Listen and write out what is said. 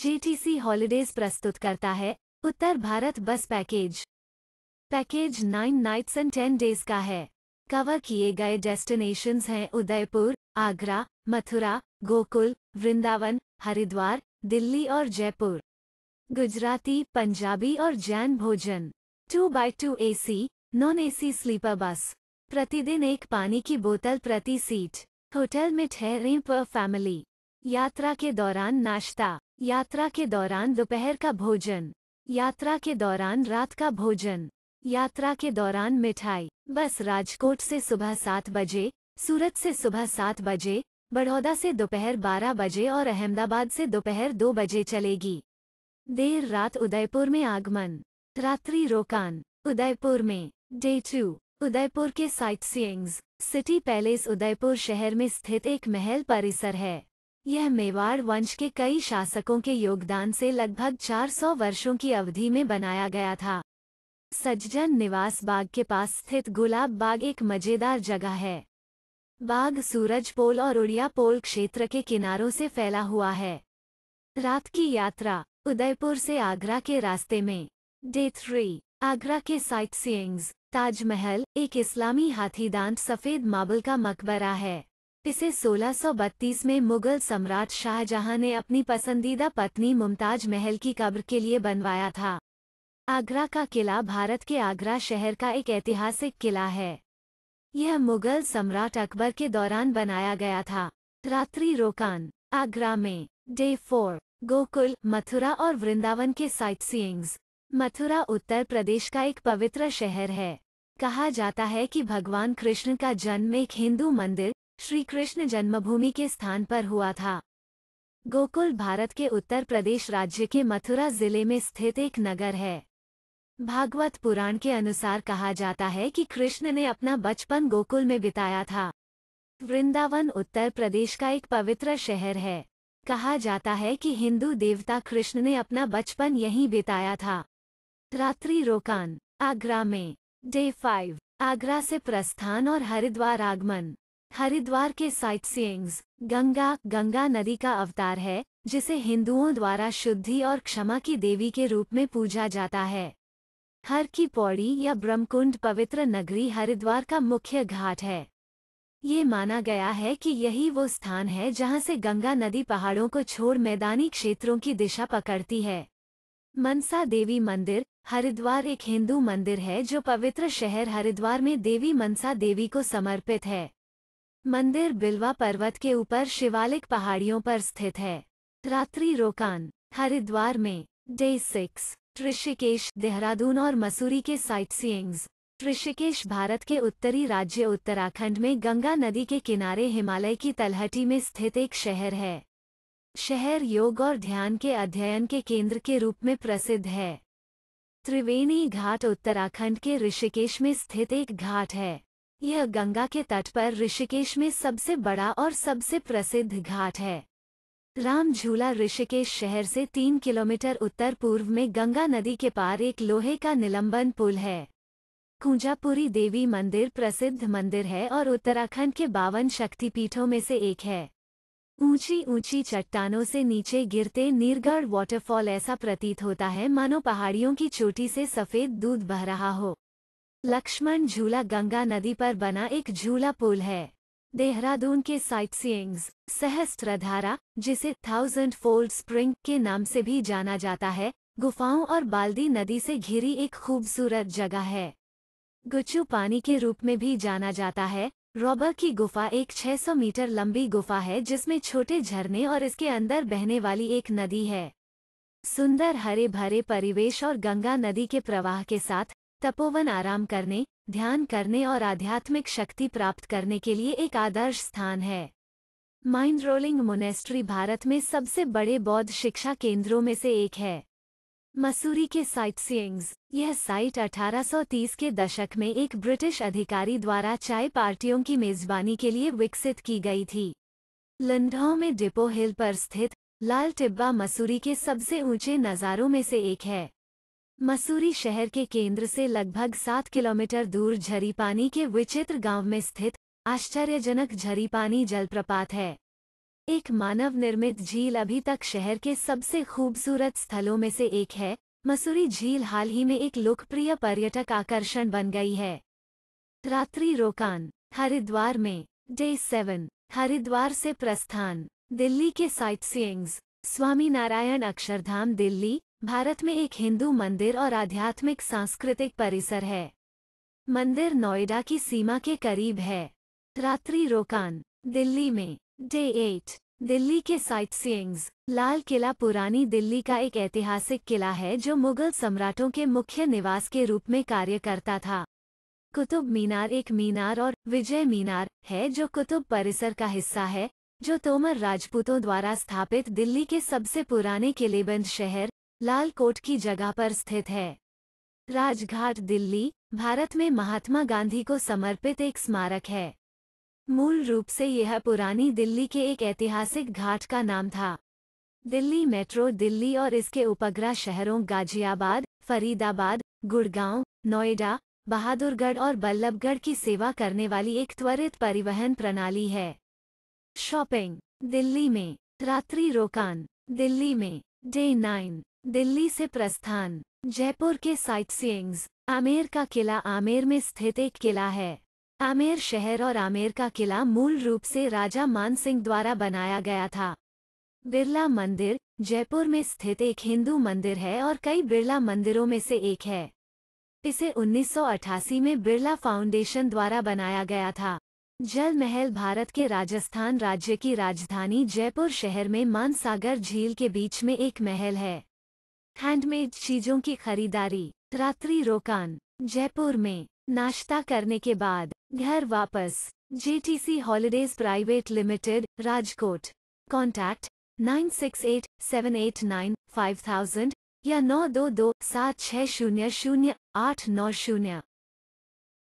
JTC holidays प्रस्तुत करता है उत्तर Bharat bus package package nine nights and ten days का है कवर किए गए डेस्टिनेशंस हैं उदयपुर आगरा मथुरा गोकुल वृंदावन हरिद्वार दिल्ली और जयपुर गुजराती पंजाबी और जैन भोजन two by two A C non A C sleeper bus प्रतिदिन एक पानी की बोतल प्रति सीट होटल में ठहरें पर फैमिली यात्रा के दौरान नाश्ता यात्रा के दौरान दोपहर का भोजन यात्रा के दौरान रात का भोजन यात्रा के दौरान मिठाई बस राजकोट से सुबह सात बजे सूरत से सुबह सात बजे बड़ौदा से दोपहर बारह बजे और अहमदाबाद से दोपहर दो बजे चलेगी देर रात उदयपुर में आगमन रात्रि रोकान उदयपुर में डे टू उदयपुर के साइट सिटी पैलेस उदयपुर शहर में स्थित एक महल परिसर है यह मेवाड़ वंश के कई शासकों के योगदान से लगभग 400 वर्षों की अवधि में बनाया गया था सज्जन निवास बाग के पास स्थित गुलाब बाग एक मज़ेदार जगह है बाग सूरज पोल और उड़िया पोल क्षेत्र के किनारों से फैला हुआ है रात की यात्रा उदयपुर से आगरा के रास्ते में डे थ्री आगरा के साइट सीइंग्स ताजमहल एक इस्लामी दांत सफ़ेद मार्बल का मकबरा है इसे 1632 में मुगल सम्राट शाहजहां ने अपनी पसंदीदा पत्नी मुमताज महल की कब्र के लिए बनवाया था आगरा का किला भारत के आगरा शहर का एक ऐतिहासिक किला है यह मुगल सम्राट अकबर के दौरान बनाया गया था रात्रि रोकान आगरा में डे फोर गोकुल मथुरा और वृंदावन के सींग्स मथुरा उत्तर प्रदेश का एक पवित्र शहर है कहा जाता है कि भगवान कृष्ण का जन्म एक हिंदू मंदिर श्री कृष्ण जन्मभूमि के स्थान पर हुआ था गोकुल भारत के उत्तर प्रदेश राज्य के मथुरा जिले में स्थित एक नगर है भागवत पुराण के अनुसार कहा जाता है कि कृष्ण ने अपना बचपन गोकुल में बिताया था वृंदावन उत्तर प्रदेश का एक पवित्र शहर है कहा जाता है कि हिंदू देवता कृष्ण ने अपना बचपन यहीं बिताया था रात्रि रोकान आगरा में डे फाइव आगरा से प्रस्थान और हरिद्वार आगमन हरिद्वार के साइट सींग्स गंगा गंगा नदी का अवतार है जिसे हिंदुओं द्वारा शुद्धि और क्षमा की देवी के रूप में पूजा जाता है हर की पौड़ी या ब्रह्मकुंड पवित्र नगरी हरिद्वार का मुख्य घाट है ये माना गया है कि यही वो स्थान है जहाँ से गंगा नदी पहाड़ों को छोड़ मैदानी क्षेत्रों की दिशा पकड़ती है मनसा देवी मंदिर हरिद्वार एक हिंदू मंदिर है जो पवित्र शहर हरिद्वार में देवी मनसा देवी को समर्पित है मंदिर बिलवा पर्वत के ऊपर शिवालिक पहाड़ियों पर स्थित है रात्रि रोकान हरिद्वार में डे सिक्स ऋषिकेश देहरादून और मसूरी के सींग्स ऋषिकेश भारत के उत्तरी राज्य उत्तराखंड में गंगा नदी के किनारे हिमालय की तलहटी में स्थित एक शहर है शहर योग और ध्यान के अध्ययन के केंद्र के रूप में प्रसिद्ध है त्रिवेणी घाट उत्तराखंड के ऋषिकेश में स्थित एक घाट है यह गंगा के तट पर ऋषिकेश में सबसे बड़ा और सबसे प्रसिद्ध घाट है राम झूला ऋषिकेश शहर से तीन किलोमीटर उत्तर पूर्व में गंगा नदी के पार एक लोहे का निलंबन पुल है कुंजापुरी देवी मंदिर प्रसिद्ध मंदिर है और उत्तराखंड के बावन शक्तिपीठों में से एक है ऊंची ऊंची चट्टानों से नीचे गिरते नीरगढ़ वाटरफॉल ऐसा प्रतीत होता है मानो पहाड़ियों की चोटी से सफ़ेद दूध बह रहा हो लक्ष्मण झूला गंगा नदी पर बना एक झूला पुल है देहरादून के साइट सीइंग्स सहस्त्रधारा जिसे थाउजेंड फोल्ड स्प्रिंग के नाम से भी जाना जाता है गुफाओं और बाल्दी नदी से घिरी एक खूबसूरत जगह है गुच्चू पानी के रूप में भी जाना जाता है रॉबर की गुफा एक 600 मीटर लंबी गुफा है जिसमें छोटे झरने और इसके अंदर बहने वाली एक नदी है सुंदर हरे भरे परिवेश और गंगा नदी के प्रवाह के साथ तपोवन आराम करने ध्यान करने और आध्यात्मिक शक्ति प्राप्त करने के लिए एक आदर्श स्थान है माइंड रोलिंग मोनेस्ट्री भारत में सबसे बड़े बौद्ध शिक्षा केंद्रों में से एक है मसूरी के साइट सीइंग्स यह साइट 1830 के दशक में एक ब्रिटिश अधिकारी द्वारा चाय पार्टियों की मेजबानी के लिए विकसित की गई थी लंढौ में डिपो हिल पर स्थित लाल टिब्बा मसूरी के सबसे ऊंचे नज़ारों में से एक है मसूरी शहर के केंद्र से लगभग सात किलोमीटर दूर झरीपानी के विचित्र गांव में स्थित आश्चर्यजनक झरीपानी जलप्रपात है एक मानव निर्मित झील अभी तक शहर के सबसे खूबसूरत स्थलों में से एक है मसूरी झील हाल ही में एक लोकप्रिय पर्यटक आकर्षण बन गई है रात्रि रोकान हरिद्वार में डे सेवन हरिद्वार से प्रस्थान दिल्ली के साइट सीइंग्स स्वामीनारायण अक्षरधाम दिल्ली भारत में एक हिंदू मंदिर और आध्यात्मिक सांस्कृतिक परिसर है मंदिर नोएडा की सीमा के करीब है रात्रि रोकान दिल्ली में डे एट दिल्ली के साइट सींग्स लाल किला पुरानी दिल्ली का एक ऐतिहासिक किला है जो मुगल सम्राटों के मुख्य निवास के रूप में कार्य करता था कुतुब मीनार एक मीनार और विजय मीनार है जो कुतुब परिसर का हिस्सा है जो तोमर राजपूतों द्वारा स्थापित दिल्ली के सबसे पुराने किलेबंद शहर लाल कोट की जगह पर स्थित है राजघाट दिल्ली भारत में महात्मा गांधी को समर्पित एक स्मारक है मूल रूप से यह पुरानी दिल्ली के एक ऐतिहासिक घाट का नाम था दिल्ली मेट्रो दिल्ली और इसके उपग्रह शहरों गाजियाबाद फरीदाबाद गुड़गांव नोएडा बहादुरगढ़ और बल्लभगढ़ की सेवा करने वाली एक त्वरित परिवहन प्रणाली है शॉपिंग दिल्ली में रात्रि रोकान दिल्ली में डे नाइन दिल्ली से प्रस्थान जयपुर के सींग्स आमेर का किला आमेर में स्थित एक किला है आमेर शहर और आमेर का किला मूल रूप से राजा मानसिंह द्वारा बनाया गया था बिरला मंदिर जयपुर में स्थित एक हिंदू मंदिर है और कई बिरला मंदिरों में से एक है इसे 1988 में बिरला फाउंडेशन द्वारा बनाया गया था जल महल भारत के राजस्थान राज्य की राजधानी जयपुर शहर में मानसागर झील के बीच में एक महल है हैंडमेड चीजों की खरीदारी रात्रि रोकान जयपुर में नाश्ता करने के बाद घर वापस JTC holidays private limited Rajkot contact nine six eight seven eight nine five thousand या नौ दो दो सात छः शून्य शून्य आठ नौ शून्य